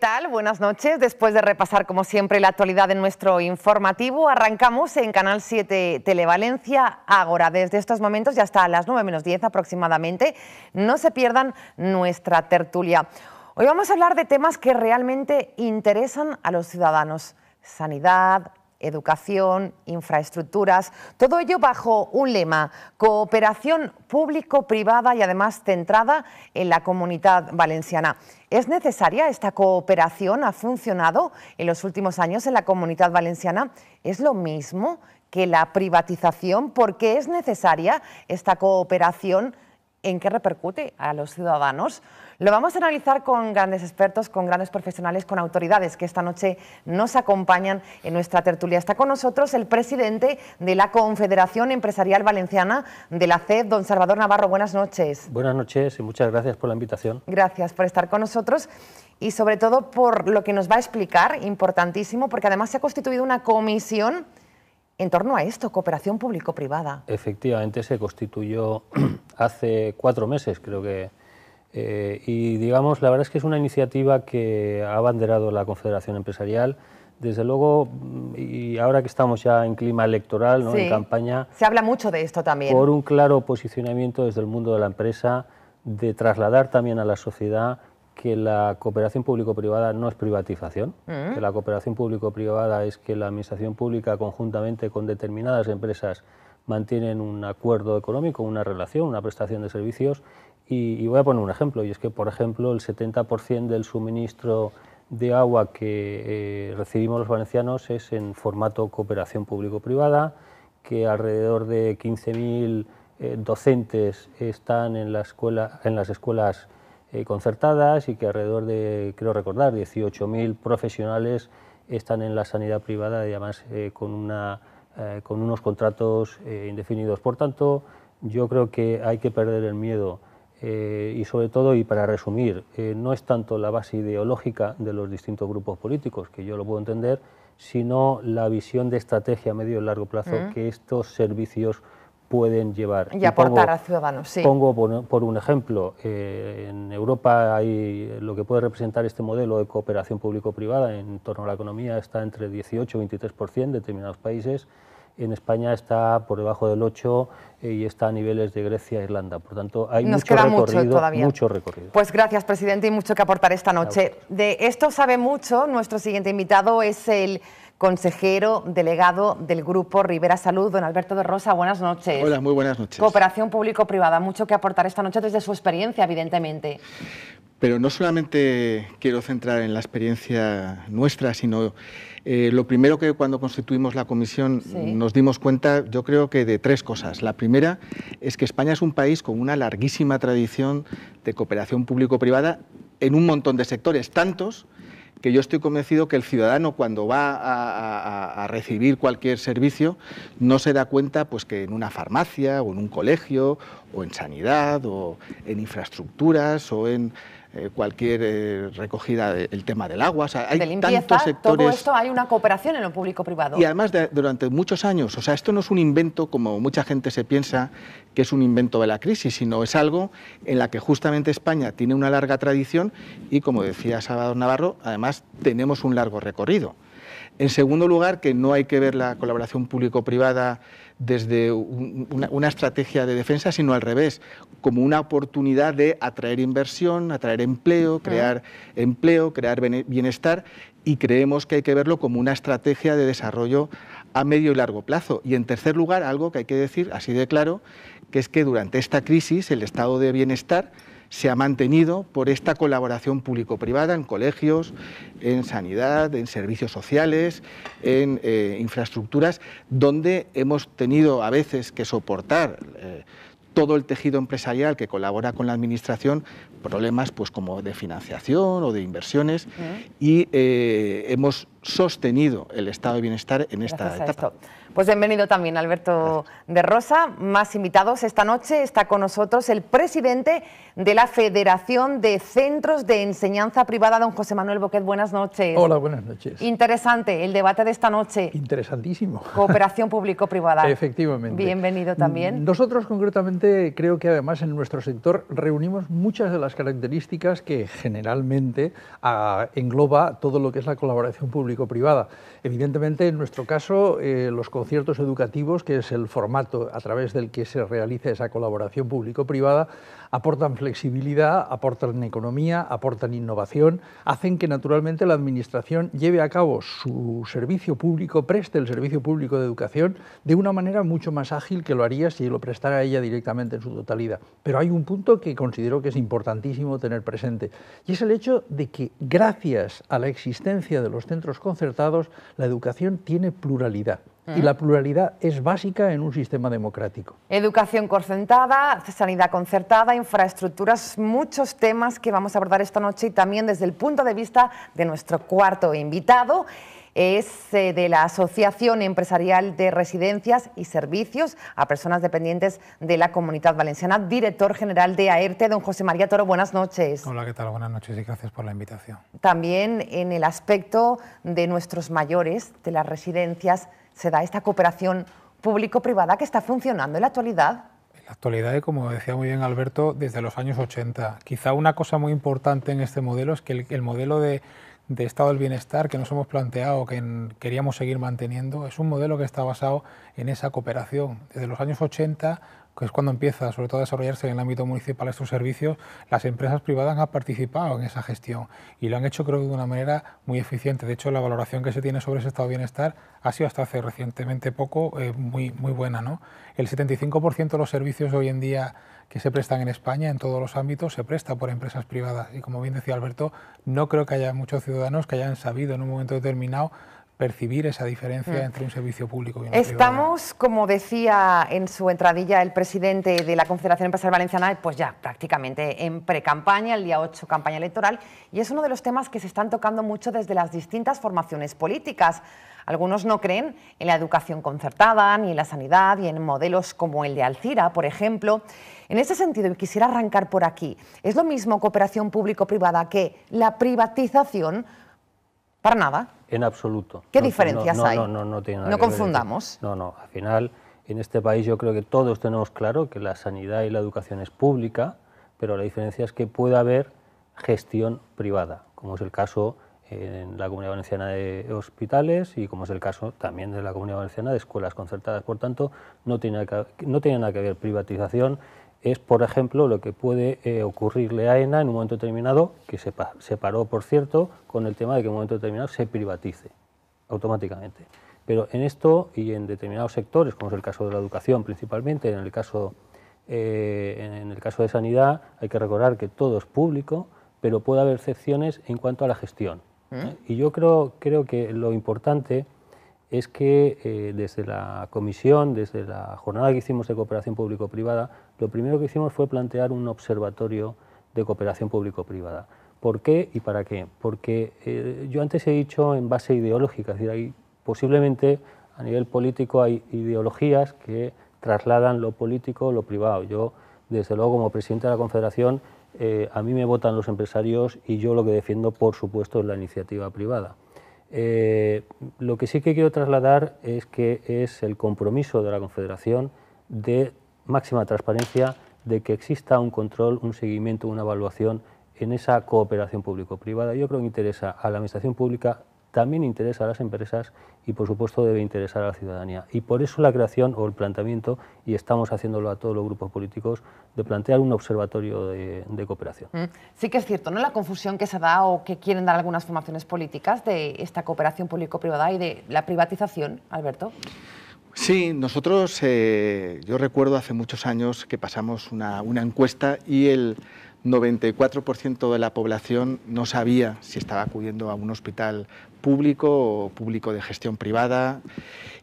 tal? Buenas noches. Después de repasar, como siempre, la actualidad en nuestro informativo, arrancamos en Canal 7 Televalencia ahora. Desde estos momentos ya hasta las 9 menos 10 aproximadamente. No se pierdan nuestra tertulia. Hoy vamos a hablar de temas que realmente interesan a los ciudadanos. Sanidad, educación, infraestructuras, todo ello bajo un lema, cooperación público-privada y además centrada en la comunidad valenciana. ¿Es necesaria esta cooperación? ¿Ha funcionado en los últimos años en la comunidad valenciana? ¿Es lo mismo que la privatización? ¿Por qué es necesaria esta cooperación? ¿En qué repercute a los ciudadanos? Lo vamos a analizar con grandes expertos, con grandes profesionales, con autoridades que esta noche nos acompañan en nuestra tertulia. Está con nosotros el presidente de la Confederación Empresarial Valenciana de la CED, don Salvador Navarro. Buenas noches. Buenas noches y muchas gracias por la invitación. Gracias por estar con nosotros y sobre todo por lo que nos va a explicar, importantísimo, porque además se ha constituido una comisión en torno a esto, cooperación público-privada. Efectivamente, se constituyó hace cuatro meses, creo que eh, y digamos, la verdad es que es una iniciativa que ha abanderado la Confederación Empresarial. Desde luego, y ahora que estamos ya en clima electoral, en campaña... Se habla mucho de esto también. Por un claro posicionamiento desde el mundo de la empresa, de trasladar también a la sociedad que la cooperación público-privada no es privatización, mm. que la cooperación público-privada es que la administración pública conjuntamente con determinadas empresas mantienen un acuerdo económico, una relación, una prestación de servicios. Y, voy a poner un ejemplo, y es que, por ejemplo, el 70% del suministro de agua que eh, recibimos los valencianos es en formato cooperación público-privada, que alrededor de 15.000 eh, docentes están en, la escuela, en las escuelas eh, concertadas y que alrededor de, creo recordar, 18.000 profesionales están en la sanidad privada y además con una eh, con unos contratos eh, indefinidos. Por tanto, yo creo que hay que perder el miedo eh, y sobre todo, y para resumir, no es tanto la base ideológica de los distintos grupos políticos, que yo lo puedo entender, sino la visión de estrategia a medio y largo plazo mm. que estos servicios pueden llevar. Y, aportar a ciudadanos, sí. Pongo por, un ejemplo, en Europa hay lo que puede representar este modelo de cooperación público-privada en torno a la economía está entre 18 y 23% en determinados países en España está por debajo del 8 eh, y está a niveles de Grecia e Irlanda. Por tanto, hay mucho, recorrido, mucho, todavía. mucho recorrido. Pues gracias, presidente, y mucho que aportar esta noche. De esto sabe mucho. Nuestro siguiente invitado es el consejero delegado del Grupo Rivera Salud, don Alberto de Rosa. Buenas noches. Hola, muy buenas noches. Cooperación público-privada, mucho que aportar esta noche desde su experiencia, evidentemente. Pero no solamente quiero centrar en la experiencia nuestra, sino eh, lo primero que cuando constituimos la comisión nos dimos cuenta, yo creo que de tres cosas. La primera es que España es un país con una larguísima tradición de cooperación público-privada en un montón de sectores, tantos que yo estoy convencido que el ciudadano cuando va a, a, recibir cualquier servicio no se da cuenta pues que en una farmacia o en un colegio o en sanidad o en infraestructuras o en eh, cualquier eh, recogida del tema del agua. hay de sectores. Todo esto hay una cooperación en lo público-privado. Y además durante muchos años. O sea, esto no es un invento, como mucha gente se piensa que es un invento de la crisis, sino es algo en la que justamente España tiene una larga tradición y, como decía Salvador Navarro, además tenemos un largo recorrido. En segundo lugar, que no hay que ver la colaboración público-privada desde una, estrategia de defensa, sino al revés, como una oportunidad de atraer inversión, atraer empleo, crear empleo, crear bienestar y creemos que hay que verlo como una estrategia de desarrollo a medio y largo plazo. Y en tercer lugar, algo que hay que decir así de claro, que es que durante esta crisis el estado de bienestar se ha mantenido por esta colaboración público-privada en colegios, en sanidad, en servicios sociales, en eh, infraestructuras, donde hemos tenido a veces que soportar eh, todo el tejido empresarial que colabora con la Administración problemas pues, como de financiación o de inversiones y eh, hemos sostenido el estado de bienestar en esta etapa. Pues bienvenido también Alberto de Rosa. Más invitados esta noche está con nosotros el presidente de la Federación de Centros de Enseñanza Privada, don José Manuel Boquet. Buenas noches. Hola, buenas noches. Interesante el debate de esta noche. Interesantísimo. Cooperación público-privada. Efectivamente. Bienvenido también. Nosotros concretamente creo que además en nuestro sector reunimos muchas de las características que generalmente ah, engloba todo lo que es la colaboración público-privada. Evidentemente, en nuestro caso, eh, los conciertos educativos, que es el formato a través del que se realiza esa colaboración público-privada, aportan flexibilidad, aportan economía, aportan innovación, hacen que naturalmente la Administración lleve a cabo su servicio público, preste el servicio público de educación de una manera mucho más ágil que lo haría si lo prestara ella directamente en su totalidad. Pero hay un punto que considero que es importantísimo tener presente y es el hecho de que gracias a la existencia de los centros concertados, la educación tiene pluralidad. Y la pluralidad es básica en un sistema democrático. Educación concertada, sanidad concertada, infraestructuras, muchos temas que vamos a abordar esta noche y también desde el punto de vista de nuestro cuarto invitado. Es eh, de la Asociación Empresarial de Residencias y Servicios a Personas Dependientes de la Comunidad Valenciana, director general de AERTE, don José María Toro. Buenas noches. Hola, ¿qué tal? Buenas noches y gracias por la invitación. También en el aspecto de nuestros mayores, de las residencias se da esta cooperación público-privada que está funcionando en la actualidad? En la actualidad, como decía muy bien Alberto, desde los años 80. Quizá una cosa muy importante en este modelo es que el, modelo de, estado del bienestar que nos hemos planteado, que queríamos seguir manteniendo, es un modelo que está basado en esa cooperación. Desde los años 80 que es cuando empieza sobre todo a desarrollarse en el ámbito municipal estos servicios, las empresas privadas han participado en esa gestión y lo han hecho creo que de una manera muy eficiente. De hecho, la valoración que se tiene sobre ese estado de bienestar ha sido hasta hace recientemente poco eh, muy, muy buena. El 75% de los servicios hoy en día que se prestan en España en todos los ámbitos se presta por empresas privadas y como bien decía Alberto, no creo que haya muchos ciudadanos que hayan sabido en un momento determinado percibir esa diferencia mm. entre un servicio público y un Estamos, como decía en su entradilla el presidente de la Confederación Empresarial Valenciana, pues ya prácticamente en precampaña, el día 8 campaña electoral, y es uno de los temas que se están tocando mucho desde las distintas formaciones políticas. Algunos no creen en la educación concertada, ni en la sanidad, y en modelos como el de Alcira, por ejemplo. En ese sentido, y quisiera arrancar por aquí, ¿es lo mismo cooperación público-privada que la privatización? ¿Para nada? En absoluto. ¿Qué diferencias no, hay? No, no, no, tiene nada No que confundamos. Ver. No, no. Al final, en este país yo creo que todos tenemos claro que la sanidad y la educación es pública, pero la diferencia es que puede haber gestión privada, como es el caso en la Comunidad Valenciana de hospitales y como es el caso también de la Comunidad Valenciana de escuelas concertadas. Por tanto, no tiene, no tiene nada que ver privatización es, por ejemplo, lo que puede eh, ocurrirle a ENA en un momento determinado, que se, paró, por cierto, con el tema de que en un momento determinado se privatice automáticamente. Pero en esto y en determinados sectores, como es el caso de la educación principalmente, en el caso, eh, en el caso de sanidad, hay que recordar que todo es público, pero puede haber excepciones en cuanto a la gestión. ¿Mm? Y yo creo, creo que lo importante es que eh, desde la comisión, desde la jornada que hicimos de cooperación público-privada, lo primero que hicimos fue plantear un observatorio de cooperación público-privada. ¿Por qué y para qué? Porque eh, yo antes he dicho en base ideológica, es decir, posiblemente a nivel político hay ideologías que trasladan lo político a lo privado. Yo, desde luego, como presidente de la Confederación, eh, a mí me votan los empresarios y yo lo que defiendo, por supuesto, es la iniciativa privada. Eh, lo que sí que quiero trasladar es que es el compromiso de la Confederación de máxima transparencia, de que exista un control, un seguimiento, una evaluación en esa cooperación público-privada. Yo creo que interesa a la Administración Pública también interesa a las empresas y por supuesto debe interesar a la ciudadanía. Y por eso la creación o el planteamiento, y estamos haciéndolo a todos los grupos políticos, de plantear un observatorio de, cooperación. Mm. Sí que es cierto, ¿no? La confusión que se da o que quieren dar algunas formaciones políticas de esta cooperación público-privada y de la privatización, Alberto. Sí, nosotros, eh, yo recuerdo hace muchos años que pasamos una encuesta y el 94% de la población no sabía si estaba acudiendo a un hospital público o público de gestión privada.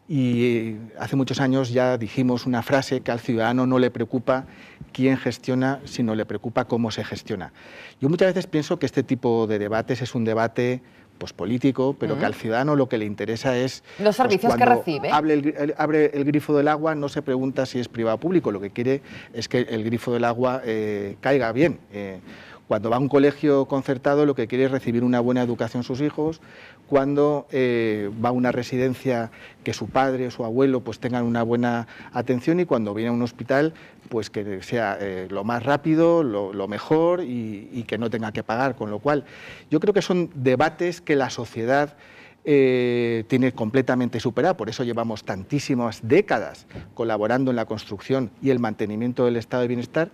Y hace muchos años ya dijimos una frase que al ciudadano no le preocupa quién gestiona, sino le preocupa cómo se gestiona. Yo muchas veces pienso que este tipo de debates es un debate pues, político, pero que al ciudadano lo que le interesa es... Los pues, servicios que recibe. Abre el, abre el, grifo del agua, no se pregunta si es privado o público, lo que quiere es que el grifo del agua eh, caiga bien. Eh, cuando va a un colegio concertado lo que quiere es recibir una buena educación sus hijos. Cuando eh, va a una residencia que su padre o su abuelo pues tengan una buena atención y cuando viene a un hospital pues que sea eh, lo más rápido, lo, mejor y que no tenga que pagar. Con lo cual yo creo que son debates que la sociedad eh, tiene completamente superado, Por eso llevamos tantísimas décadas colaborando en la construcción y el mantenimiento del estado de bienestar.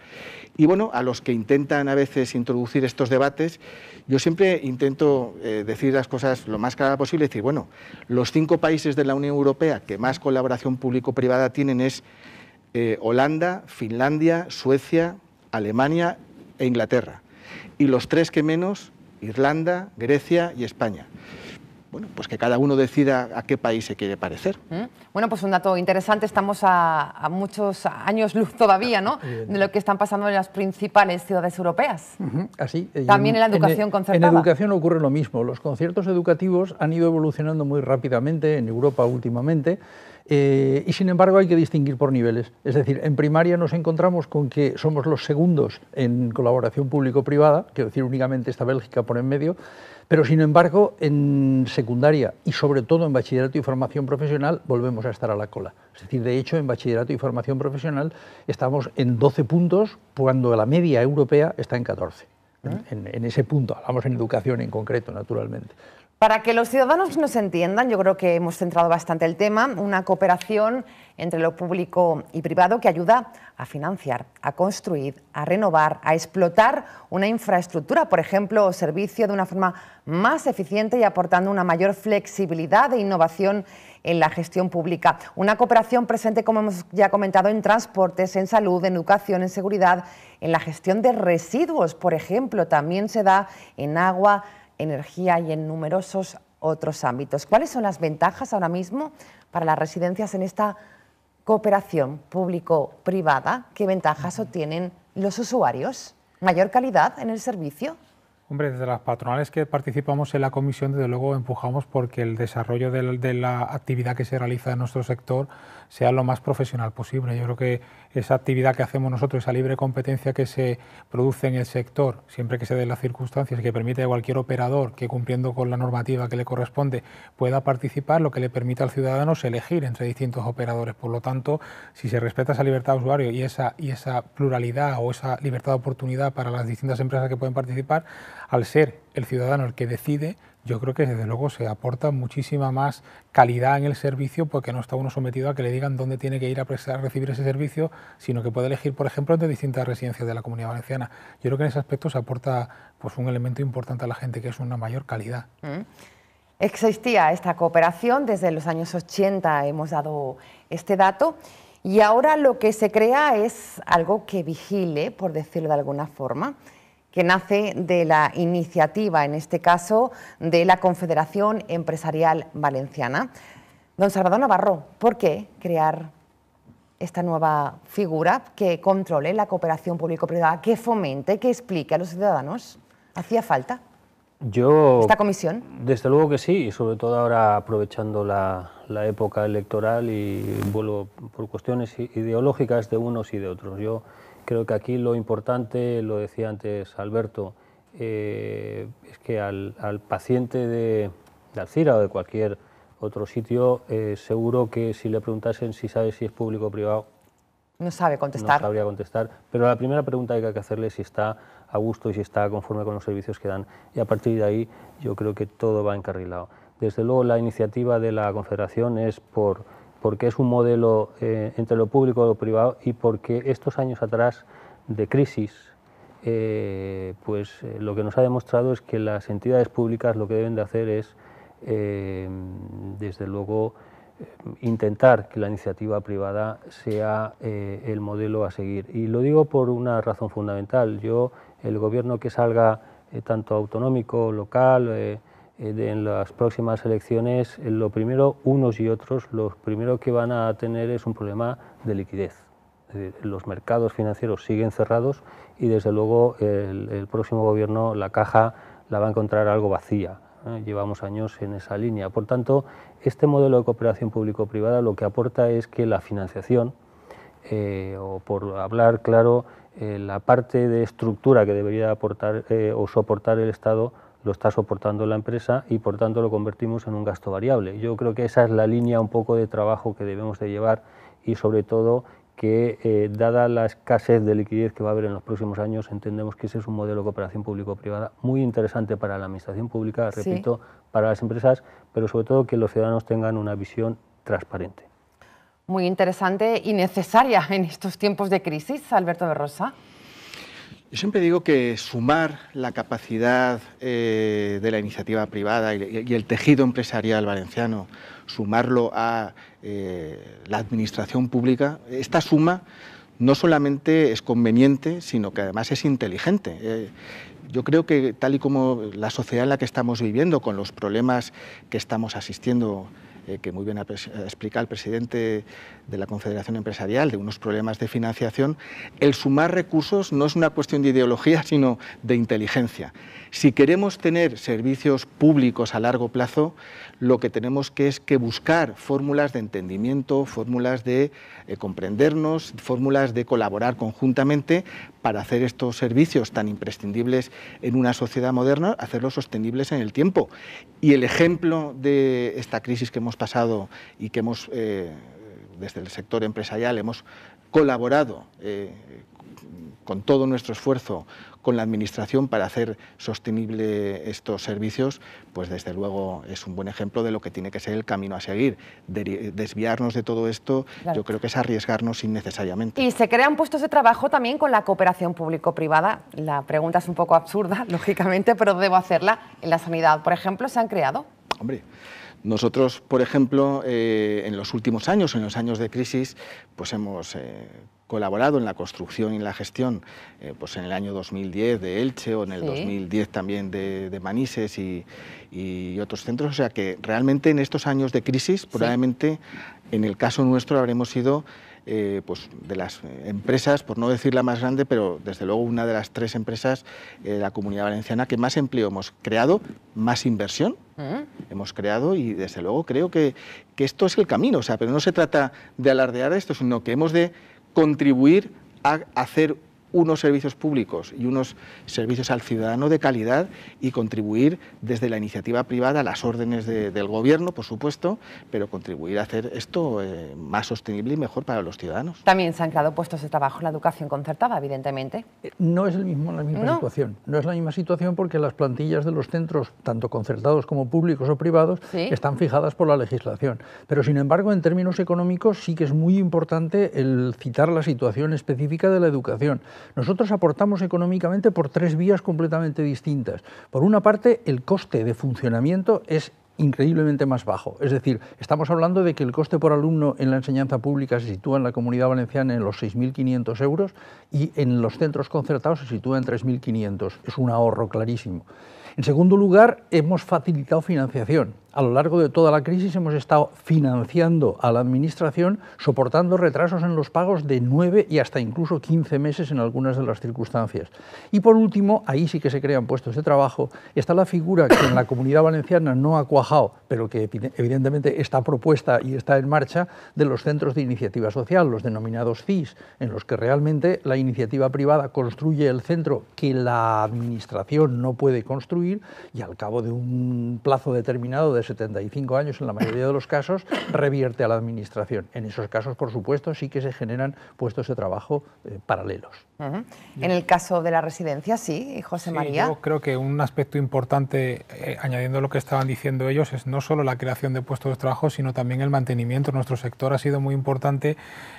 Y bueno, a los que intentan a veces introducir estos debates, yo siempre intento eh, decir las cosas lo más clara posible, decir, bueno, los cinco países de la Unión Europea que más colaboración público-privada tienen es eh, Holanda, Finlandia, Suecia, Alemania e Inglaterra. Y los tres que menos, Irlanda, Grecia y España bueno, pues que cada uno decida a qué país se quiere parecer. ¿Mm? Bueno, pues un dato interesante, estamos a, muchos años luz todavía, ¿no? Ah, De lo que están pasando en las principales ciudades europeas. así. Eh, También en, la educación en, e- En educación ocurre lo mismo. Los conciertos educativos han ido evolucionando muy rápidamente en Europa últimamente. Eh, y sin embargo hay que distinguir por niveles. Es decir, en primaria nos encontramos con que somos los segundos en colaboración público-privada, quiero decir, únicamente ...esta Bélgica por en medio, pero sin embargo, en secundaria y sobre todo en bachillerato y formación profesional volvemos a estar a la cola. Es decir, de hecho, en bachillerato y formación profesional estamos en 12 puntos cuando la media europea está en 14. ¿Eh? en, ese punto, hablamos en educación en concreto, naturalmente. Para que los ciudadanos nos entiendan, yo creo que hemos centrado bastante el tema, una cooperación entre lo público y privado que ayuda a financiar, a construir, a renovar, a explotar una infraestructura, por ejemplo, o servicio de una forma más eficiente y aportando una mayor flexibilidad e innovación en la gestión pública. Una cooperación presente, como hemos ya comentado, en transportes, en salud, en educación, en seguridad, en la gestión de residuos, por ejemplo, también se da en agua, energía y en numerosos otros ámbitos. ¿Cuáles son las ventajas ahora mismo para las residencias en esta cooperación público-privada? ¿Qué ventajas obtienen los usuarios? ¿Mayor calidad en el servicio? Hombre, desde las patronales que participamos en la comisión, desde luego empujamos porque el desarrollo de la, actividad que se realiza en nuestro sector sea lo más profesional posible. Yo creo que esa actividad que hacemos nosotros, esa libre competencia que se produce en el sector, siempre que se den las circunstancias, que permite a cualquier operador que cumpliendo con la normativa que le corresponde pueda participar, lo que le permite al ciudadano es elegir entre distintos operadores. Por lo tanto, si se respeta esa libertad de usuario y esa, y esa pluralidad o esa libertad de oportunidad para las distintas empresas que pueden participar, al ser el ciudadano el que decide, yo creo que desde luego se aporta muchísima más calidad en el servicio porque no está uno sometido a que le digan dónde tiene que ir a, prestar, recibir ese servicio, sino que puede elegir, por ejemplo, entre distintas residencias de la Comunidad Valenciana. Yo creo que en ese aspecto se aporta pues, un elemento importante a la gente, que es una mayor calidad. Mm. Existía esta cooperación desde los años 80, hemos dado este dato, y ahora lo que se crea es algo que vigile, por decirlo de alguna forma, que nace de la iniciativa, en este caso, de la Confederación Empresarial Valenciana. Don Salvador Navarro, ¿por qué crear esta nueva figura que controle la cooperación público-privada, que fomente, que explique a los ciudadanos? ¿Hacía falta? Yo, ¿Esta comisión? Desde luego que sí, y sobre todo ahora aprovechando la, la época electoral y vuelvo por cuestiones ideológicas de unos y de otros. Yo Creo que aquí lo importante, lo decía antes Alberto, eh, es que al, paciente de, Alcira o de cualquier otro sitio, eh, seguro que si le preguntasen si sabe si es público o privado, no sabe contestar. No sabría contestar, pero la primera pregunta que hay que hacerle es si está a gusto y si está conforme con los servicios que dan. Y a partir de ahí yo creo que todo va encarrilado. Desde luego la iniciativa de la Confederación es por porque es un modelo eh, entre lo público y lo privado y porque estos años atrás de crisis, eh, pues eh, lo que nos ha demostrado es que las entidades públicas lo que deben de hacer es, desde luego, intentar que la iniciativa privada sea el modelo a seguir. Y lo digo por una razón fundamental. Yo, el gobierno que salga tanto autonómico, local, eh, en las próximas elecciones, eh, lo primero, unos y otros, lo primero que van a tener es un problema de liquidez. los mercados financieros siguen cerrados y, desde luego, el, próximo gobierno, la caja, la va a encontrar algo vacía. ¿eh? Llevamos años en esa línea. Por tanto, este modelo de cooperación público-privada lo que aporta es que la financiación, o por hablar claro, la parte de estructura que debería aportar o soportar el Estado lo está soportando la empresa y por tanto lo convertimos en un gasto variable. Yo creo que esa es la línea un poco de trabajo que debemos de llevar y sobre todo que eh, dada la escasez de liquidez que va a haber en los próximos años, entendemos que ese es un modelo de cooperación público-privada muy interesante para la administración pública, repito, para las empresas, pero sobre todo que los ciudadanos tengan una visión transparente. Muy interesante y necesaria en estos tiempos de crisis, Alberto de Rosa. Yo siempre digo que sumar la capacidad eh, de la iniciativa privada y, el tejido empresarial valenciano, sumarlo a eh, la administración pública, esta suma no solamente es conveniente, sino que además es inteligente. Eh, yo creo que tal y como la sociedad en la que estamos viviendo, con los problemas que estamos asistiendo, eh, que muy bien explica el presidente de la Confederación Empresarial, de unos problemas de financiación, el sumar recursos no es una cuestión de ideología, sino de inteligencia. Si queremos tener servicios públicos a largo plazo, lo que tenemos que es que buscar fórmulas de entendimiento, fórmulas de eh, comprendernos, fórmulas de colaborar conjuntamente para hacer estos servicios tan imprescindibles en una sociedad moderna, hacerlos sostenibles en el tiempo. Y el ejemplo de esta crisis que hemos pasado y que hemos, eh, desde el sector empresarial, hemos colaborado eh, con todo nuestro esfuerzo con la Administración para hacer sostenible estos servicios, pues desde luego es un buen ejemplo de lo que tiene que ser el camino a seguir. Desviarnos de todo esto yo creo que es arriesgarnos innecesariamente. Y se crean puestos de trabajo también con la cooperación público-privada. La pregunta es un poco absurda, lógicamente, pero debo hacerla. En la sanidad, por ejemplo, se han creado. Hombre. Nosotros, por ejemplo, eh, en los últimos años, en los años de crisis, pues hemos eh, colaborado en la construcción y en la gestión, eh, pues en el año 2010 de Elche o en el 2010 también de, Manises y, otros centros. O sea que realmente en estos años de crisis, probablemente en el caso nuestro habremos sido eh, pues de las empresas, por no decir la más grande, pero desde luego una de las tres empresas eh, de la comunidad valenciana que más empleo hemos creado, más inversión mm. hemos creado y desde luego creo que, que esto es el camino. O sea, pero no se trata de alardear esto, sino que hemos de contribuir a hacer unos servicios públicos y unos servicios al ciudadano de calidad y contribuir desde la iniciativa privada a las órdenes del gobierno, por supuesto, pero contribuir a hacer esto eh, más sostenible y mejor para los ciudadanos. También se han creado puestos de trabajo en la educación concertada, evidentemente. Eh, no es la misma situación. No es la misma situación porque las plantillas de los centros, tanto concertados como públicos o privados, están fijadas por la legislación. Pero sin embargo, en términos económicos sí que es muy importante el citar la situación específica de la educación. Nosotros aportamos económicamente por tres vías completamente distintas. Por una parte, el coste de funcionamiento es increíblemente más bajo. Es decir, estamos hablando de que el coste por alumno en la enseñanza pública se sitúa en la comunidad valenciana en los 6.500 euros y en los centros concertados se sitúa en 3.500. Es un ahorro clarísimo. En segundo lugar, hemos facilitado financiación. A lo largo de toda la crisis hemos estado financiando a la Administración, soportando retrasos en los pagos de nueve y hasta incluso quince meses en algunas de las circunstancias. Y por último, ahí sí que se crean puestos de trabajo, está la figura que en la comunidad valenciana no ha cuajado, pero que evidentemente está propuesta y está en marcha, de los centros de iniciativa social, los denominados CIS, en los que realmente la iniciativa privada construye el centro que la Administración no puede construir y al cabo de un plazo determinado de 75 años, en la mayoría de los casos, revierte a la administración. En esos casos, por supuesto, sí que se generan puestos de trabajo eh, paralelos. En el caso de la residencia, sí, José María. Yo creo que un aspecto importante, eh, añadiendo lo que estaban diciendo ellos, es no solo la creación de puestos de trabajo, sino también el mantenimiento. En nuestro sector ha sido muy importante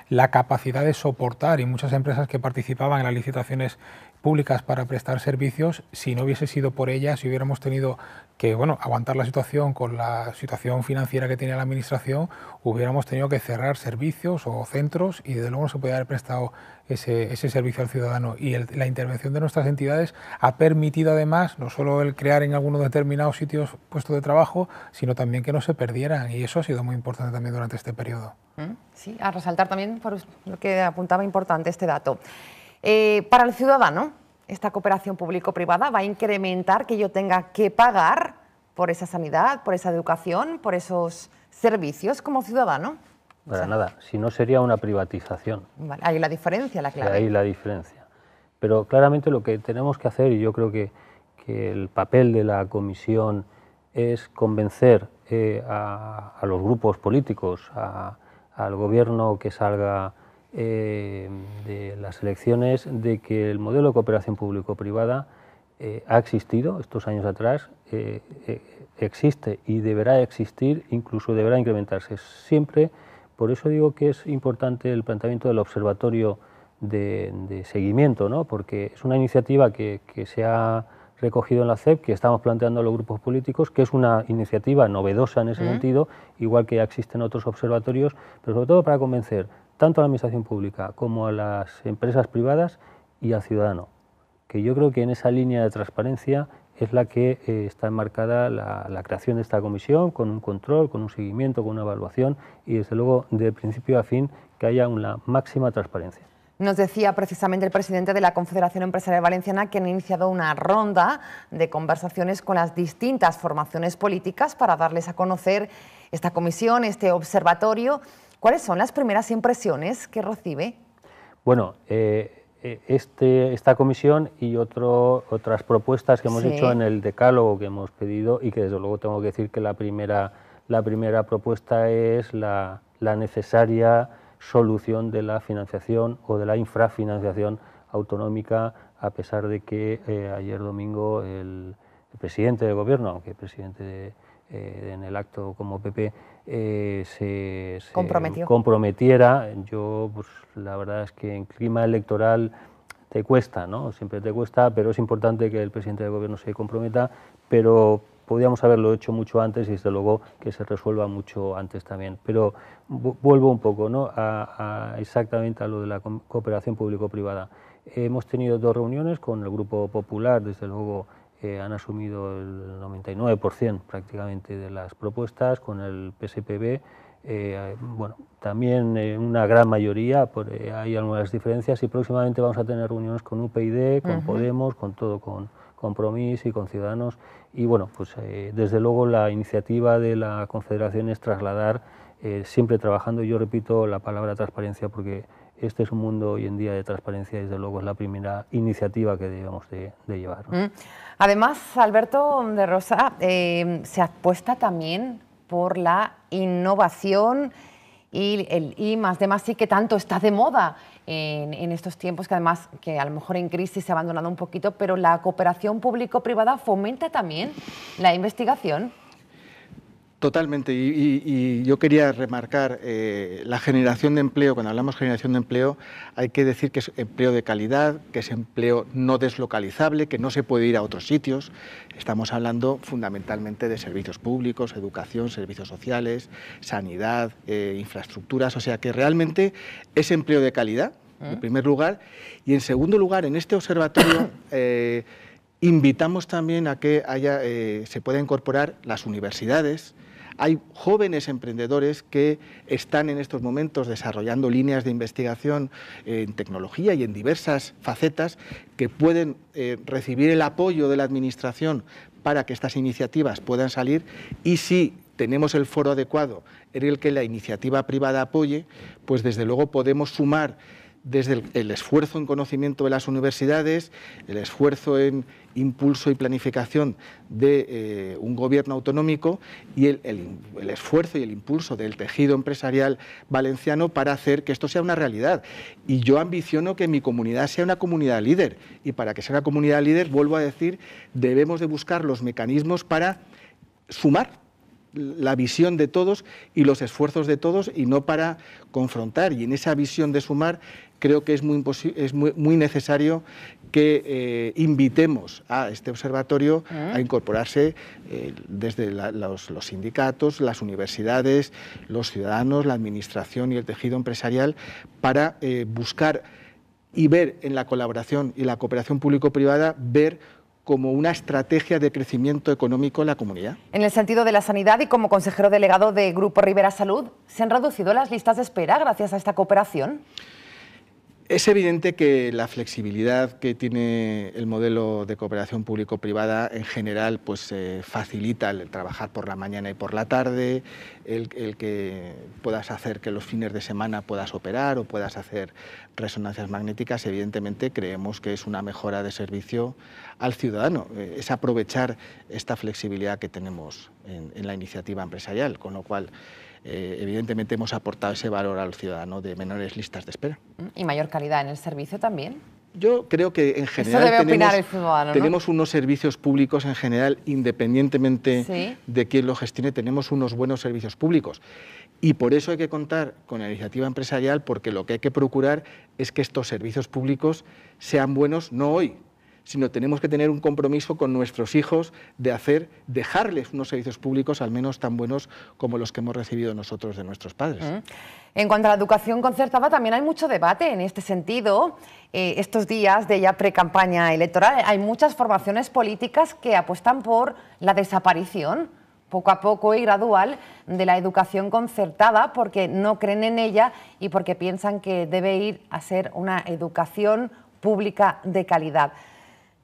la capacidad de soportar y muchas empresas que participaban en las licitaciones públicas para prestar servicios, si no hubiese sido por ellas, si hubiéramos tenido que bueno, aguantar la situación con la situación financiera que tenía la Administración, hubiéramos tenido que cerrar servicios o centros y desde luego no se podía haber prestado ese, ese servicio al ciudadano. Y la intervención de nuestras entidades ha permitido además no solo el crear en algunos determinados sitios puestos de trabajo, sino también que no se perdieran. Y eso ha sido muy importante también durante este periodo. Mm, sí, a resaltar también por lo que apuntaba importante este dato. Eh, para el ciudadano, esta cooperación público-privada va a incrementar que yo tenga que pagar por esa sanidad, por esa educación, por esos servicios como ciudadano. Para nada, si no sería una privatización. Vale, ahí la diferencia, la clave. Ahí la diferencia. Pero claramente lo que tenemos que hacer, y yo creo que, que el papel de la comisión es convencer eh, a, los grupos políticos, al gobierno que salga eh, de las elecciones de que el modelo de cooperación público-privada eh, ha existido estos años atrás, eh, existe y deberá existir, incluso deberá incrementarse siempre. Por eso digo que es importante el planteamiento del observatorio de, seguimiento, ¿no? porque es una iniciativa que, se ha recogido en la CEP, que estamos planteando a los grupos políticos, que es una iniciativa novedosa en ese sentido, igual que ya existen otros observatorios, pero sobre todo para convencer tanto a la administración pública como a las empresas privadas y al ciudadano, que yo creo que en esa línea de transparencia es la que eh, está enmarcada la, la, creación de esta comisión, con un control, con un seguimiento, con una evaluación y desde luego de principio a fin que haya una máxima transparencia. Nos decía precisamente el presidente de la Confederación Empresarial Valenciana que han iniciado una ronda de conversaciones con las distintas formaciones políticas para darles a conocer esta comisión, este observatorio ¿Cuáles son las primeras impresiones que recibe? Bueno, eh, eh, este, esta comisión y otras propuestas que hemos hecho en el decálogo que hemos pedido y que desde luego tengo que decir que la primera, la primera propuesta es la, necesaria solución de la financiación o de la infrafinanciación autonómica, a pesar de que eh, ayer domingo el, presidente del gobierno, aunque presidente en el acto como PP, eh, se, comprometiera. Yo, pues, la verdad es que en clima electoral te cuesta, ¿no? Siempre te cuesta, pero es importante que el presidente del gobierno se comprometa, pero podíamos haberlo hecho mucho antes y desde luego que se resuelva mucho antes también. Pero vuelvo un poco ¿no? exactamente a lo de la cooperación público-privada. Hemos tenido dos reuniones con el Grupo Popular, desde luego han asumido el 99% prácticamente de las propuestas, con el PSPB, eh, bueno, también eh, una gran mayoría, eh, hay algunas diferencias y próximamente vamos a tener reuniones con UPyD, con Podemos, con todo, con Compromís y con Ciudadanos. Y bueno, pues desde luego la iniciativa de la Confederación es trasladar, siempre trabajando, yo repito la palabra transparencia porque este es un mundo hoy en día de transparencia, y desde luego es la primera iniciativa que debemos de, llevar. Mm. Además, Alberto de Rosa, eh, se apuesta también por la innovación y el más de más sí que tanto está de moda en, en, estos tiempos, que además que a lo mejor en crisis se ha abandonado un poquito, pero la cooperación público-privada fomenta también la investigación. Totalmente, y, yo quería remarcar, eh, la generación de empleo, cuando hablamos generación de empleo, hay que decir que es empleo de calidad, que es empleo no deslocalizable, que no se puede ir a otros sitios. Estamos hablando fundamentalmente de servicios públicos, educación, servicios sociales, sanidad, eh, infraestructuras, o sea que realmente es empleo de calidad, ah. en primer lugar, y en segundo lugar, en este observatorio... Eh, invitamos también a que haya, se pueda incorporar las universidades, hay jóvenes emprendedores que están en estos momentos desarrollando líneas de investigación eh, en tecnología y en diversas facetas que pueden eh, recibir el apoyo de la Administración para que estas iniciativas puedan salir y si tenemos el foro adecuado en el que la iniciativa privada apoye, pues desde luego podemos sumar desde el esfuerzo en conocimiento de las universidades, el esfuerzo en impulso y planificación de eh, un gobierno autonómico y el, esfuerzo y el impulso del tejido empresarial valenciano para hacer que esto sea una realidad. Y yo ambiciono que mi comunidad sea una comunidad líder. Y para que sea una comunidad líder, vuelvo a decir, debemos de buscar los mecanismos para sumar la visión de todos y los esfuerzos de todos y no para confrontar. Y en esa visión de sumar creo que es muy, es muy, necesario que eh, invitemos a este observatorio ah. a incorporarse eh, desde los, los, sindicatos, las universidades, los ciudadanos, la administración y el tejido empresarial para eh, buscar y ver en la colaboración y la cooperación público-privada, ver como una estrategia de crecimiento económico en la comunidad. En el sentido de la sanidad y como consejero delegado de Grupo Rivera Salud, ¿se han reducido las listas de espera gracias a esta cooperación? Es evidente que la flexibilidad que tiene el modelo de cooperación público-privada en general pues, eh, facilita el trabajar por la mañana y por la tarde, el, el, que puedas hacer que los fines de semana puedas operar o puedas hacer resonancias magnéticas. Evidentemente creemos que es una mejora de servicio al ciudadano, eh, es aprovechar esta flexibilidad que tenemos en, la iniciativa empresarial, con lo cual eh, evidentemente hemos aportado ese valor al ciudadano de menores listas de espera. Mm, y mayor calidad en el servicio también. Yo creo que en general tenemos, unos servicios públicos en general, independientemente de quién lo gestione, tenemos unos buenos servicios públicos. Y por eso hay que contar con la iniciativa empresarial, porque lo que hay que procurar es que estos servicios públicos sean buenos no hoy, sino tenemos que tener un compromiso con nuestros hijos de hacer, dejarles unos servicios públicos al menos tan buenos como los que hemos recibido nosotros de nuestros padres. En cuanto a la educación concertada, también hay mucho debate en este sentido. Eh, estos días de ya pre-campaña electoral, hay muchas formaciones políticas que apuestan por la desaparición poco a poco y gradual de la educación concertada porque no creen en ella y porque piensan que debe ir a ser una educación pública de calidad.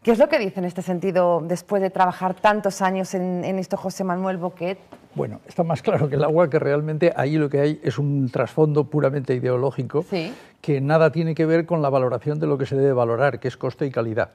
¿Qué es lo que dice en este sentido después de trabajar tantos años en, esto José Manuel Boquet? Bueno, está más claro que el agua que realmente ahí lo que hay es un trasfondo puramente ideológico que nada tiene que ver con la valoración de lo que se debe valorar, que es coste y calidad.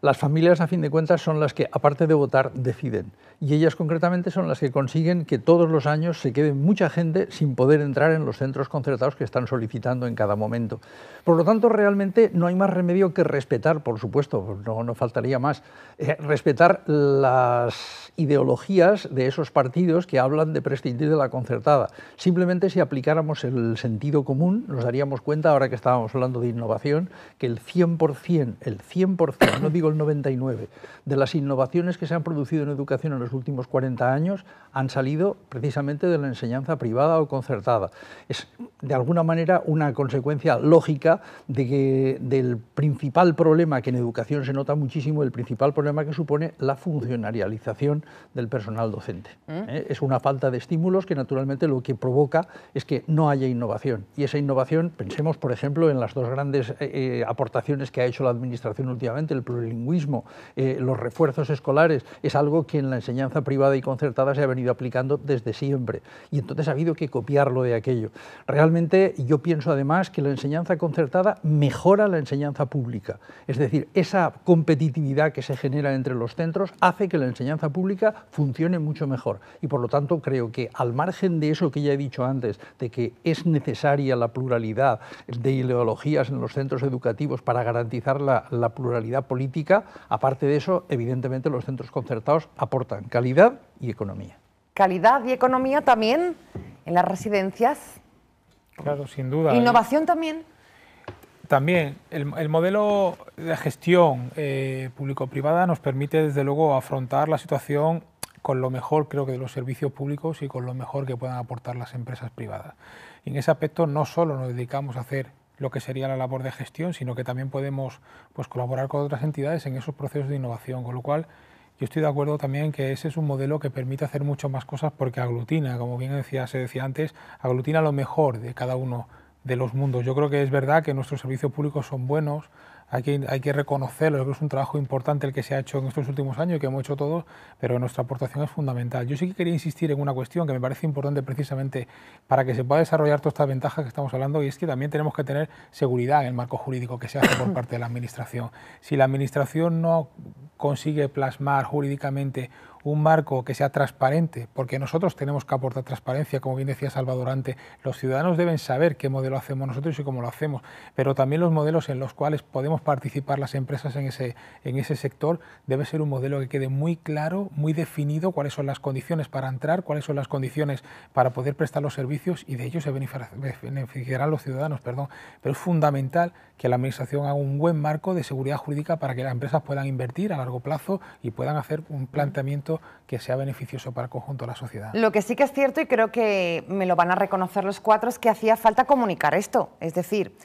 Las familias, a fin de cuentas, son las que, aparte de votar, deciden. Y ellas concretamente son las que consiguen que todos los años se quede mucha gente sin poder entrar en los centros concertados que están solicitando en cada momento. Por lo tanto, realmente no hay más remedio que respetar, por supuesto, no, faltaría más, eh, respetar las ideologías de esos partidos que hablan de prescindir de la concertada. Simplemente si aplicáramos el sentido común, nos daríamos cuenta, ahora que estábamos hablando de innovación, que el 100%, el 100%, no digo el 99%, de las innovaciones que se han producido en educación en los últimos 40 años han salido precisamente de la enseñanza privada o concertada. Es, de alguna manera, una consecuencia lógica de que, del principal problema que en educación se nota muchísimo, el principal problema que supone la funcionarialización del personal docente. ¿Mm? ¿eh? Es una falta de estímulos que naturalmente lo que provoca es que no haya innovación. Y esa innovación, pensemos por ejemplo en las dos grandes eh, eh, aportaciones que ha hecho la Administración últimamente, el plurilingüismo, los refuerzos escolares, es algo que en la enseñanza privada y concertada se ha venido aplicando desde siempre. Y entonces ha habido que copiarlo de aquello. Realmente yo pienso además que la enseñanza concertada mejora la enseñanza pública. Es decir, esa competitividad que se genera entre los centros hace que la enseñanza pública funcione mucho mejor. Y por lo tanto creo que al margen de eso que ya he dicho antes, de que es necesaria la pluralidad de ideologías en los centros educativos para garantizar la, pluralidad política, aparte de eso, evidentemente los centros concertados aportan calidad y economía. Calidad y economía también en las residencias. Claro, sin duda. ¿eh? Innovación también. También, el, modelo de gestión eh, público-privada nos permite, desde luego, afrontar la situación con lo mejor, creo que, de los servicios públicos y con lo mejor que puedan aportar las empresas privadas. en ese aspecto, no solo nos dedicamos a hacer lo que sería la labor de gestión, sino que también podemos pues, colaborar con otras entidades en esos procesos de innovación, con lo cual yo estoy de acuerdo también que ese es un modelo que permite hacer mucho más cosas porque aglutina, como bien se decía antes, aglutina lo mejor de cada uno de los mundos. Yo creo que es verdad que nuestros servicios públicos son buenos, hay que, hay que reconocerlo, es un trabajo importante el que se ha hecho en estos últimos años y que hemos hecho todos, pero nuestra aportación es fundamental. Yo sí que quería insistir en una cuestión que me parece importante precisamente para que se pueda desarrollar todas estas ventajas que estamos hablando y es que también tenemos que tener seguridad en el marco jurídico que se hace por parte de la Administración. Si la Administración no consigue plasmar jurídicamente un marco que sea transparente, porque nosotros tenemos que aportar transparencia, como bien decía Salvador antes, los ciudadanos deben saber qué modelo hacemos nosotros y cómo lo hacemos, pero también los modelos en los cuales podemos participar las empresas en ese, en ese sector debe ser un modelo que quede muy claro, muy definido cuáles son las condiciones para entrar, cuáles son las condiciones para poder prestar los servicios y de ello se beneficiarán los ciudadanos, perdón, pero es fundamental que la administración haga un buen marco de seguridad jurídica para que las empresas puedan invertir a largo plazo y puedan hacer un planteamiento que sea beneficioso para el conjunto de la sociedad. Lo que sí que es cierto, y creo que me lo van a reconocer los cuatro, es que hacía falta comunicar esto. Es decir,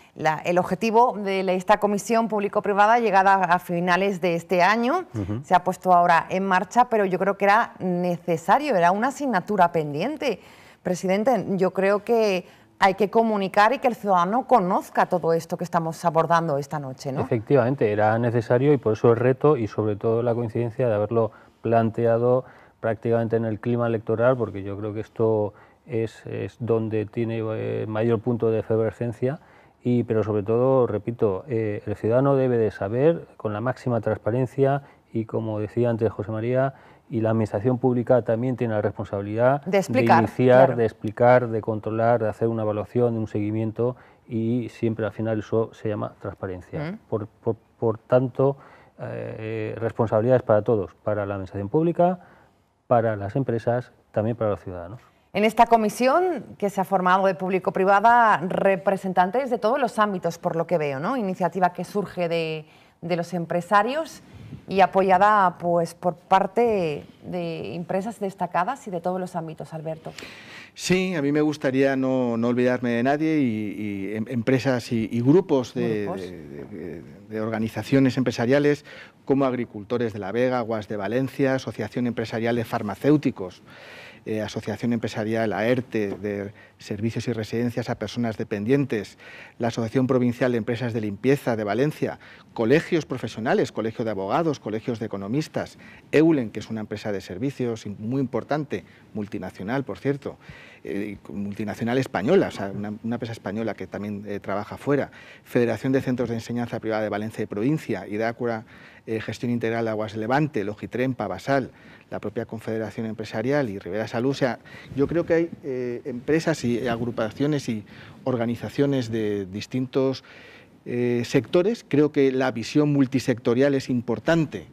el objetivo de esta comisión público-privada llegada a finales de este año se ha puesto ahora en marcha, pero yo creo que era necesario, era una asignatura pendiente. Presidente, yo creo que hay que comunicar y que el ciudadano conozca todo esto que estamos abordando esta noche. ¿no? Efectivamente, era necesario y por eso el reto y sobre todo la coincidencia de haberlo planteado prácticamente en el clima electoral, porque yo creo que esto es, donde tiene eh, mayor punto de efervescencia, y, pero sobre todo, repito, eh, el ciudadano debe de saber con la máxima transparencia y, como decía antes José María, y la administración pública también tiene la responsabilidad de, explicar, de iniciar, de explicar, de controlar, de hacer una evaluación, de un seguimiento y siempre al final eso se llama transparencia. Mm. por, tanto, eh, responsabilidades para todos, para la administración pública, para las empresas, también para los ciudadanos. En esta comisión que se ha formado de público-privada, representantes de todos los ámbitos, por lo que veo, ¿no? Iniciativa que surge de los empresarios y apoyada pues, por parte de empresas destacadas y de todos los ámbitos, Alberto. Sí, a mí me gustaría no, olvidarme de nadie y, em, empresas y, grupos, de, organizaciones empresariales como Agricultores de la Vega, Aguas de Valencia, Asociación Empresarial de Farmacéuticos, eh, Asociación Empresarial AERTE de servicios y residencias a personas dependientes, la Asociación Provincial de Empresas de Limpieza de Valencia, colegios profesionales, colegio de abogados, colegios de economistas, Eulen, que es una empresa de servicios muy importante, multinacional, por cierto, eh, multinacional española, o sea, una, empresa española que también eh, trabaja fuera, Federación de Centros de Enseñanza Privada de Valencia y Provincia, IDACURA, eh, Gestión Integral de Aguas Levante, Logitrempa, Basal, la propia Confederación Empresarial y Rivera Salud. yo creo que hay empresas y agrupaciones y organizaciones de distintos eh, sectores. Creo que la visión multisectorial es importante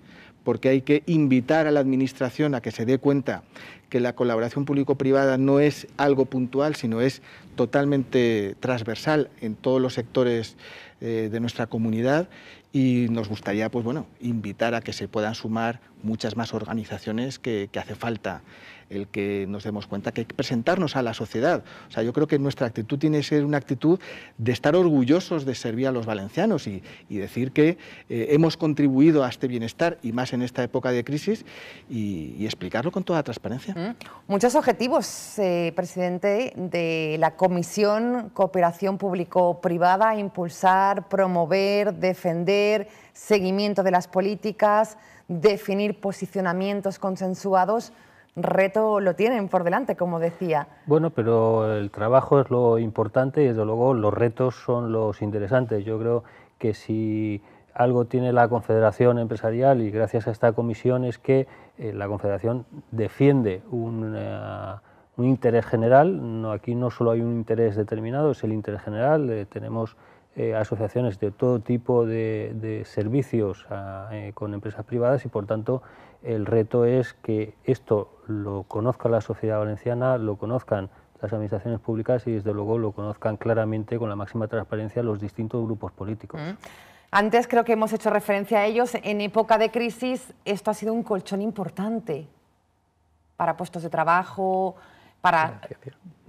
porque hay que invitar a la Administración a que se dé cuenta que la colaboración público-privada no es algo puntual, sino es totalmente transversal en todos los sectores eh, de nuestra comunidad y nos gustaría pues bueno, invitar a que se puedan sumar muchas más organizaciones que hace falta el que nos demos cuenta que hay que presentarnos a la sociedad. O sea, yo creo que nuestra actitud tiene que ser una actitud de estar orgullosos de servir a los valencianos y, decir que eh, hemos contribuido a este bienestar y más en esta época de crisis y, explicarlo con toda transparencia. Mm. Muchos objetivos, eh, presidente, de la Comisión Cooperación Público-Privada, impulsar, promover, defender, seguimiento de las políticas, definir posicionamientos consensuados reto lo tienen por delante, como decía. Bueno, pero el trabajo es lo importante y desde luego los retos son los interesantes. Yo creo que si algo tiene la Confederación Empresarial y gracias a esta comisión es que eh, la Confederación defiende un eh, interés general. aquí no solo hay un interés determinado, es el interés general. Eh, tenemos eh, asociaciones de todo tipo de, servicios ah, eh, con empresas privadas y por tanto el reto es que esto lo conozca la sociedad valenciana, lo conozcan las administraciones públicas y desde luego lo conozcan claramente con la máxima transparencia los distintos grupos políticos. Mm. Antes creo que hemos hecho referencia a ellos. En época de crisis esto ha sido un colchón importante para puestos de trabajo, para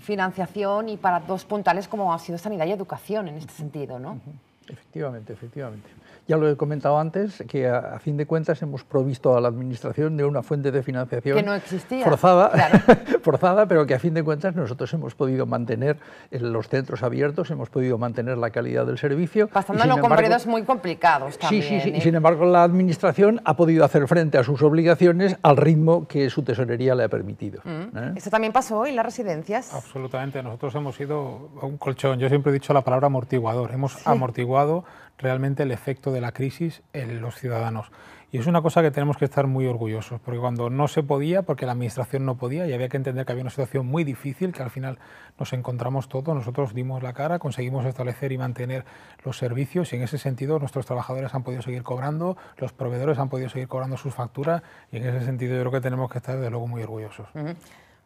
financiación y para dos puntales como ha sido sanidad y educación en este sentido, ¿no? Efectivamente, efectivamente. Ya lo he comentado antes, que a, fin de cuentas hemos provisto a la Administración de una fuente de financiación que Forzada, forzada, pero que a fin de cuentas nosotros hemos podido mantener los centros abiertos, hemos podido mantener la calidad del servicio. Pasándolo con periodos muy complicados también. Sí, sí, ¿eh? sí. sin embargo, la Administración ha podido hacer frente a sus obligaciones al ritmo que su tesorería le ha permitido. Mm. ¿eh? ¿Eso también pasó en las residencias? Absolutamente. Nosotros hemos sido un colchón. Yo siempre he dicho la palabra amortiguador. Hemos amortiguado realmente el efecto de la crisis en los ciudadanos. Y es una cosa que tenemos que estar muy orgullosos, porque cuando no se podía, porque la administración no podía, y había que entender que había una situación muy difícil, que al final nos encontramos todos, nosotros dimos la cara, conseguimos establecer y mantener los servicios, y en ese sentido nuestros trabajadores han podido seguir cobrando, los proveedores han podido seguir cobrando sus facturas, y en ese sentido yo creo que tenemos que estar desde luego muy orgullosos.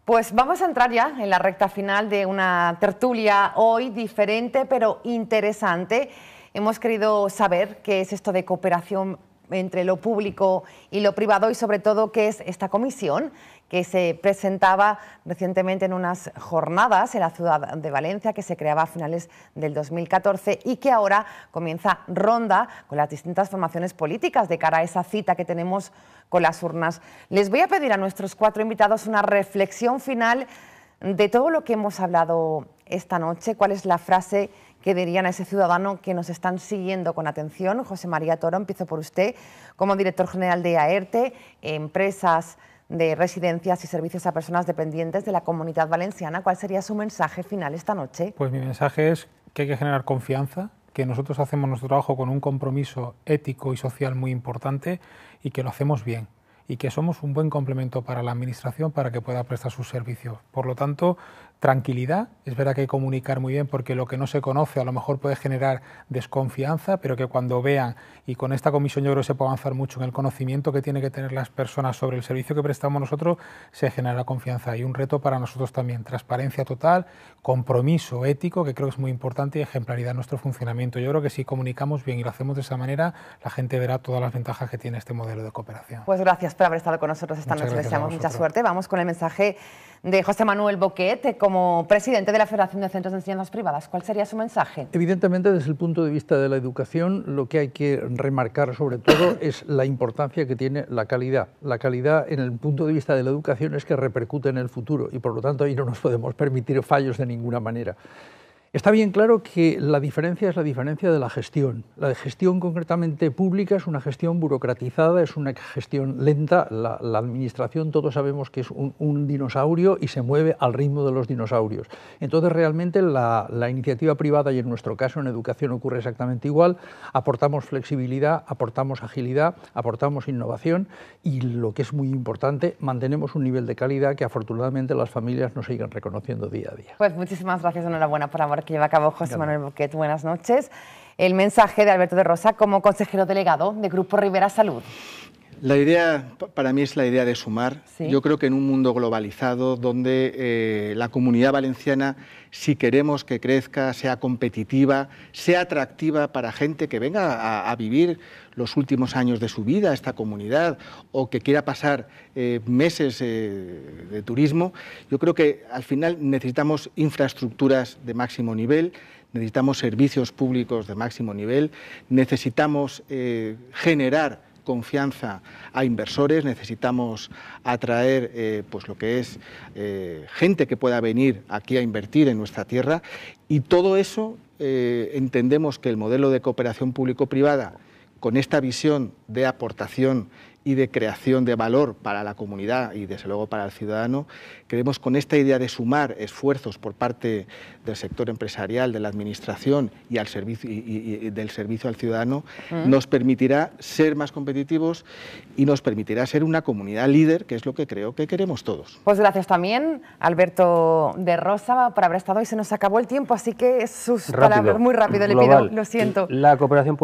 Pues vamos a entrar ya en la recta final de una tertulia hoy diferente pero interesante. Hemos querido saber qué es esto de cooperación entre lo público y lo privado y sobre todo qué es esta comisión que se presentaba recientemente en unas jornadas en la ciudad de Valencia que se creaba a finales del 2014 y que ahora comienza ronda con las distintas formaciones políticas de cara a esa cita que tenemos con las urnas. Les voy a pedir a nuestros cuatro invitados una reflexión final de todo lo que hemos hablado esta noche, cuál es la frase que dirían a ese ciudadano que nos están siguiendo con atención. José María Toro, empiezo por usted, como director general de AERTE, empresas de residencias y servicios a personas dependientes de la comunidad valenciana. ¿Cuál sería su mensaje final esta noche? Pues mi mensaje es que hay que generar confianza, que nosotros hacemos nuestro trabajo con un compromiso ético y social muy importante y que lo hacemos bien y que somos un buen complemento para la Administración para que pueda prestar sus servicios. Por lo tanto, tranquilidad. Es verdad que hay que comunicar muy bien porque lo que no se conoce a lo mejor puede generar desconfianza, pero que cuando vean, y con esta comisión yo creo que se puede avanzar mucho en el conocimiento que tienen que tener las personas sobre el servicio que prestamos nosotros, se genera confianza. Y un reto para nosotros también, transparencia total, compromiso ético, que creo que es muy importante, y ejemplaridad en nuestro funcionamiento. Yo creo que si comunicamos bien y lo hacemos de esa manera, la gente verá todas las ventajas que tiene este modelo de cooperación. Pues gracias por haber estado con nosotros esta noche. deseamos mucha suerte. Vamos con el mensaje de José Manuel Boquete como presidente de la Federación de Centros de Enseñanzas Privadas. ¿Cuál sería su mensaje? Evidentemente, desde el punto de vista de la educación, lo que hay que remarcar sobre todo es la importancia que tiene la calidad. La calidad en el punto de vista de la educación es que repercute en el futuro y por lo tanto ahí no nos podemos permitir fallos de ninguna manera. Está bien claro que la diferencia es la diferencia de la gestión. La gestión concretamente pública es una gestión burocratizada, es una gestión lenta. La, administración todos sabemos que es un, dinosaurio y se mueve al ritmo de los dinosaurios. Entonces realmente la, iniciativa privada, y en nuestro caso en educación ocurre exactamente igual, aportamos flexibilidad, aportamos agilidad, aportamos innovación y lo que es muy importante, mantenemos un nivel de calidad que afortunadamente las familias nos siguen reconociendo día a día. Pues muchísimas gracias, enhorabuena por amor que lleva a cabo José Manuel Boquet. Buenas noches. El mensaje de Alberto de Rosa como consejero delegado de Grupo Rivera Salud. La idea para mí es la idea de sumar. Yo creo que en un mundo globalizado donde eh, la comunidad valenciana, si queremos que crezca, sea competitiva, sea atractiva para gente que venga a, vivir los últimos años de su vida a esta comunidad o que quiera pasar eh, meses eh, de turismo, yo creo que al final necesitamos infraestructuras de máximo nivel, necesitamos servicios públicos de máximo nivel, necesitamos generar confianza a inversores, necesitamos atraer eh, pues lo que es eh, gente que pueda venir aquí a invertir en nuestra tierra y todo eso eh, entendemos que el modelo de cooperación público-privada con esta visión de aportación y de creación de valor para la comunidad y desde luego para el ciudadano, creemos con esta idea de sumar esfuerzos por parte del sector empresarial, de la administración y, al servicio, y, del servicio al ciudadano, nos permitirá ser más competitivos y nos permitirá ser una comunidad líder, que es lo que creo que queremos todos. Pues gracias también, Alberto de Rosa, por haber estado y Se nos acabó el tiempo, así que sus palabras muy rápido, le pido, lo siento. La cooperación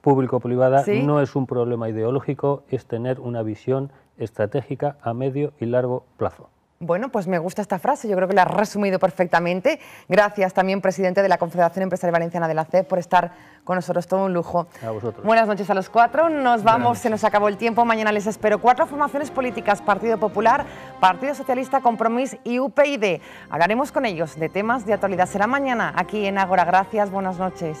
público-privada no es un problema ideológico, es tener una visión estratégica a medio y largo plazo. Bueno, pues me gusta esta frase, yo creo que la has resumido perfectamente. Gracias también, presidente de la Confederación Empresarial Valenciana de la CEP, por estar con nosotros, todo un lujo. A vosotros. Buenas noches a los cuatro, nos vamos, se nos acabó el tiempo, mañana les espero. Cuatro formaciones políticas, Partido Popular, Partido Socialista, Compromís y UPyD. Hablaremos con ellos de temas de actualidad. Será mañana aquí en Ágora. Gracias, buenas noches.